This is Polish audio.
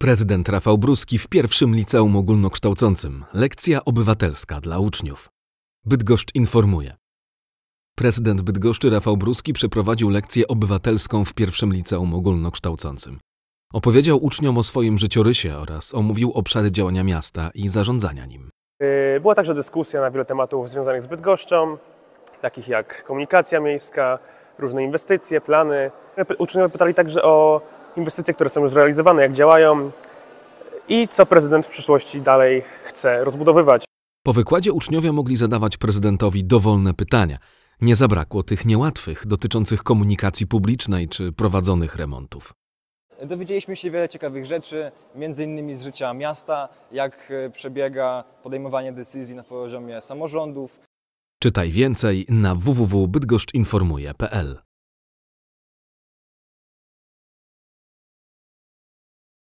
Prezydent Rafał Bruski w pierwszym liceum ogólnokształcącym. Lekcja obywatelska dla uczniów. Bydgoszcz informuje. Prezydent Bydgoszczy Rafał Bruski przeprowadził lekcję obywatelską w pierwszym liceum ogólnokształcącym. Opowiedział uczniom o swoim życiorysie oraz omówił obszary działania miasta i zarządzania nim. Yy, była także dyskusja na wiele tematów związanych z Bydgoszczą, takich jak komunikacja miejska, różne inwestycje, plany. Uczniowie pytali także o inwestycje, które są już realizowane, jak działają i co prezydent w przyszłości dalej chce rozbudowywać. Po wykładzie uczniowie mogli zadawać prezydentowi dowolne pytania. Nie zabrakło tych niełatwych, dotyczących komunikacji publicznej czy prowadzonych remontów. Dowiedzieliśmy się wiele ciekawych rzeczy, między innymi z życia miasta, jak e, przebiega podejmowanie decyzji na poziomie samorządów. Czytaj więcej na www.bydgoszczinformuje.pl